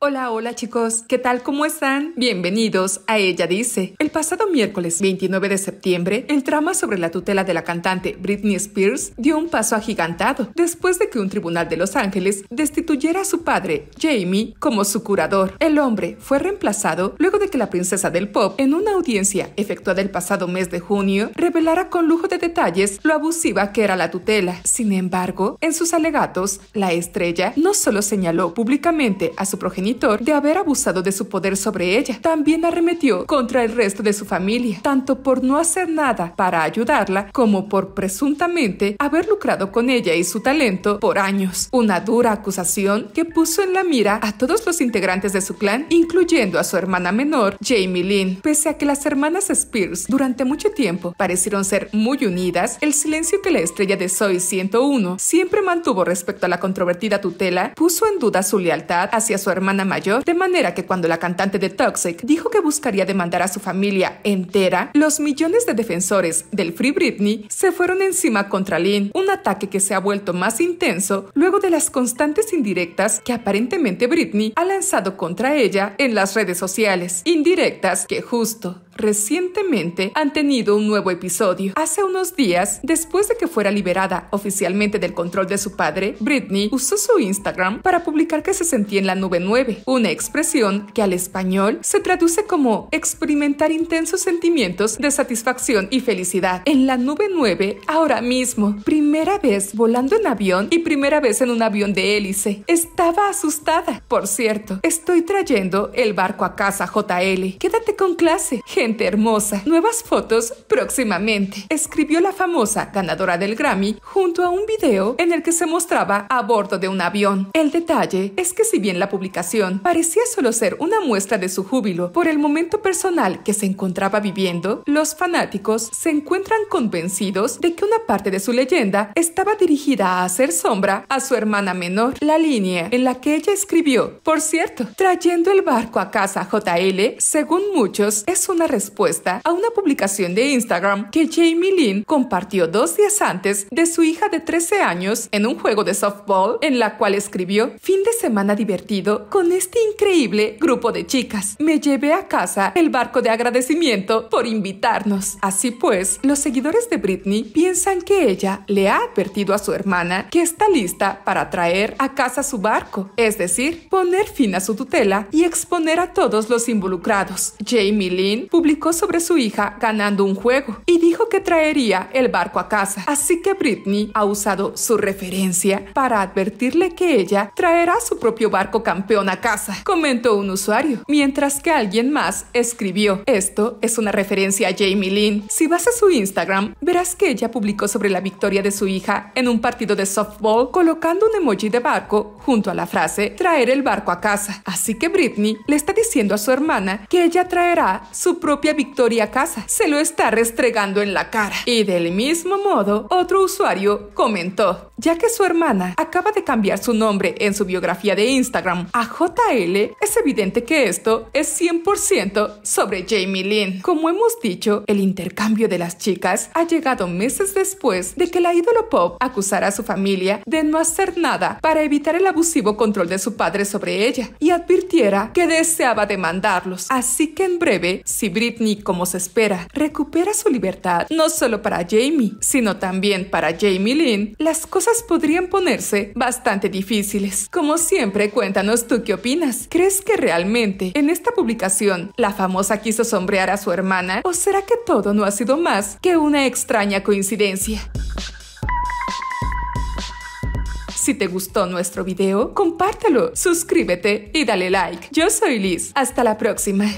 Hola, hola chicos, ¿qué tal? ¿Cómo están? Bienvenidos a Ella Dice. El pasado miércoles 29 de septiembre, el trama sobre la tutela de la cantante Britney Spears dio un paso agigantado después de que un tribunal de Los Ángeles destituyera a su padre, Jamie, como su curador. El hombre fue reemplazado luego de que la princesa del pop, en una audiencia efectuada el pasado mes de junio, revelara con lujo de detalles lo abusiva que era la tutela. Sin embargo, en sus alegatos, la estrella no solo señaló públicamente a su progenitor, de haber abusado de su poder sobre ella, también arremetió contra el resto de su familia, tanto por no hacer nada para ayudarla como por presuntamente haber lucrado con ella y su talento por años. Una dura acusación que puso en la mira a todos los integrantes de su clan, incluyendo a su hermana menor, Jamie Lynn. Pese a que las hermanas Spears durante mucho tiempo parecieron ser muy unidas, el silencio que la estrella de Soy 101 siempre mantuvo respecto a la controvertida tutela puso en duda su lealtad hacia su hermana mayor, de manera que cuando la cantante de Toxic dijo que buscaría demandar a su familia entera, los millones de defensores del Free Britney se fueron encima contra Lynn, un ataque que se ha vuelto más intenso luego de las constantes indirectas que aparentemente Britney ha lanzado contra ella en las redes sociales, indirectas que justo recientemente han tenido un nuevo episodio. Hace unos días, después de que fuera liberada oficialmente del control de su padre, Britney usó su Instagram para publicar que se sentía en la nube 9, una expresión que al español se traduce como experimentar intensos sentimientos de satisfacción y felicidad. En la nube 9, ahora mismo, primera vez volando en avión y primera vez en un avión de hélice. Estaba asustada. Por cierto, estoy trayendo el barco a casa, JL. Quédate con clase. Gente hermosa. Nuevas fotos próximamente, escribió la famosa ganadora del Grammy junto a un video en el que se mostraba a bordo de un avión. El detalle es que si bien la publicación parecía solo ser una muestra de su júbilo por el momento personal que se encontraba viviendo, los fanáticos se encuentran convencidos de que una parte de su leyenda estaba dirigida a hacer sombra a su hermana menor, la línea en la que ella escribió, por cierto, trayendo el barco a casa JL, según muchos, es una respuesta a una publicación de Instagram que Jamie Lynn compartió dos días antes de su hija de 13 años en un juego de softball en la cual escribió fin de semana divertido con este increíble grupo de chicas. Me llevé a casa el barco de agradecimiento por invitarnos. Así pues, los seguidores de Britney piensan que ella le ha advertido a su hermana que está lista para traer a casa su barco, es decir, poner fin a su tutela y exponer a todos los involucrados. Jamie Lynn publicó publicó sobre su hija ganando un juego y dijo que traería el barco a casa. Así que Britney ha usado su referencia para advertirle que ella traerá su propio barco campeón a casa, comentó un usuario, mientras que alguien más escribió, esto es una referencia a Jamie Lynn. Si vas a su Instagram, verás que ella publicó sobre la victoria de su hija en un partido de softball colocando un emoji de barco junto a la frase traer el barco a casa. Así que Britney le está diciendo a su hermana que ella traerá su propio propia Victoria Casa. Se lo está restregando en la cara. Y del mismo modo, otro usuario comentó, ya que su hermana acaba de cambiar su nombre en su biografía de Instagram a JL, es evidente que esto es 100% sobre Jamie Lynn. Como hemos dicho, el intercambio de las chicas ha llegado meses después de que la ídolo pop acusara a su familia de no hacer nada para evitar el abusivo control de su padre sobre ella y advirtiera que deseaba demandarlos. Así que en breve, si Britney como se espera recupera su libertad, no solo para Jamie, sino también para Jamie Lynn, las cosas podrían ponerse bastante difíciles. Como siempre, cuéntanos tú qué opinas. ¿Crees que realmente en esta publicación la famosa quiso sombrear a su hermana o será que todo no ha sido más que una extraña coincidencia? Si te gustó nuestro video, compártelo, suscríbete y dale like. Yo soy Liz. Hasta la próxima.